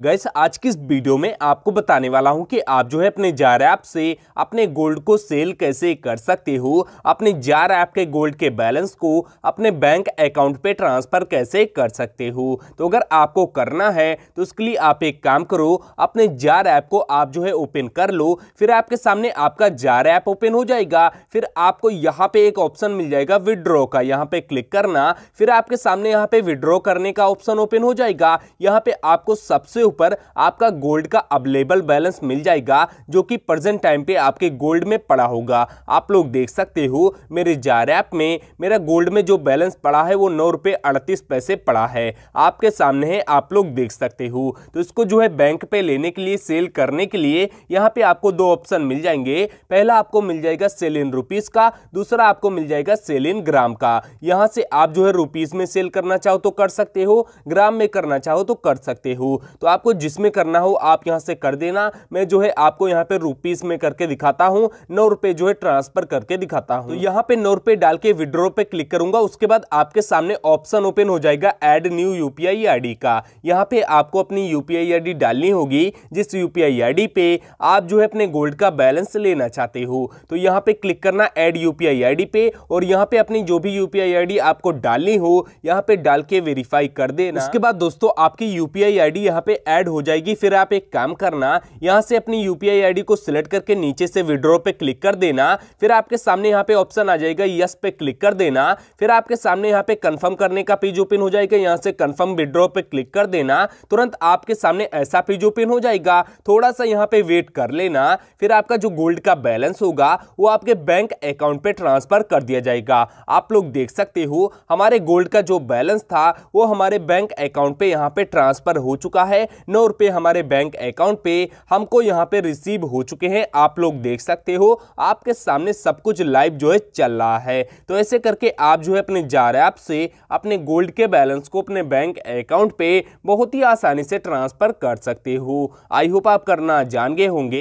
gas आज की इस वीडियो में आपको बताने वाला हूं कि आप जो है अपने जार ऐप से अपने गोल्ड को सेल कैसे कर सकते हो अपने जार ऐप के गोल्ड के बैलेंस को अपने बैंक अकाउंट पे ट्रांसफ़र कैसे कर सकते हो तो अगर आपको करना है तो उसके लिए आप एक काम करो अपने जार ऐप को आप जो है ओपन कर लो फिर आपके सामने आपका जार ऐप ओपन हो जाएगा फिर आपको यहाँ पर एक ऑप्शन मिल जाएगा विड्रॉ का यहाँ पर क्लिक करना फिर आपके सामने यहाँ पर विड्रॉ करने का ऑप्शन ओपन हो जाएगा यहाँ पर आपको सबसे उससे ऊपर आपका गोल्ड का अवेलेबल बैलेंस मिल जाएगा जो कि प्रेजेंट टाइम पे आपके गोल्ड में पड़ा होगा आप लोग देख सकते हो मेरे जार ऐप में मेरा गोल्ड में जो बैलेंस पड़ा है वो नौ रुपये अड़तीस पैसे पड़ा है आपके सामने है आप लोग देख सकते हो तो इसको जो है बैंक पे लेने के लिए सेल करने के लिए यहाँ पे आपको दो ऑप्शन मिल जाएंगे पहला आपको मिल जाएगा सेल इन रुपीज़ का दूसरा आपको मिल जाएगा सेल इन ग्राम का यहाँ से आप जो है रुपीज़ में सेल करना चाहो तो कर सकते हो ग्राम में करना चाहो तो कर सकते हो तो आपको जिसमें करना हो आप यहाँ से कर देना मैं जो है आपको यहाँ पे रूपीज में करके दिखाता हूँ नौ रुपये जो है ट्रांसफर करके दिखाता हूँ तो यहाँ पे नौ रुपये डाल के विड्रो पे क्लिक करूंगा उसके बाद आपके सामने ऑप्शन ओपन हो जाएगा एड न्यू यूपीआई आई का यहाँ पे आपको अपनी यूपीआई आई डालनी होगी जिस यूपीआई आई पे आप जो है अपने गोल्ड का बैलेंस लेना चाहते हो तो यहाँ पे क्लिक करना एड यूपीआई आईडी पे और यहाँ पे अपनी जो भी यूपीआई आईडी आपको डालनी हो यहाँ पे डाल के वेरीफाई कर देना उसके बाद दोस्तों आपकी यूपीआई डी यहाँ पे ऐड हो जाएगी फिर आप एक काम करना यहाँ से अपनी यू पी को सिलेक्ट करके नीचे से विड्रॉ पे क्लिक कर देना फिर आपके सामने यहाँ पे ऑप्शन आ जाएगा यस पे क्लिक कर देना फिर आपके सामने यहाँ पे कन्फर्म करने का पेज ओपन हो जाएगा यहाँ से कन्फर्म विड्रॉ पे क्लिक कर देना तुरंत आपके सामने ऐसा पेज ओपन हो जाएगा थोड़ा सा यहाँ पे वेट कर लेना फिर आपका जो गोल्ड का बैलेंस होगा वो आपके बैंक अकाउंट पे ट्रांसफर कर दिया जाएगा आप लोग देख सकते हो हमारे गोल्ड का जो बैलेंस था वो हमारे बैंक अकाउंट पे यहाँ पे ट्रांसफर हो चुका है नौ रुपये हमारे बैंक अकाउंट पे हमको यहाँ पे रिसीव हो चुके हैं आप लोग देख सकते हो आपके सामने सब कुछ लाइव जो है चल रहा है तो ऐसे करके आप जो है अपने जार ऐप से अपने गोल्ड के बैलेंस को अपने बैंक अकाउंट पे बहुत ही आसानी से ट्रांसफ़र कर सकते हो आई होप आप करना जान गए होंगे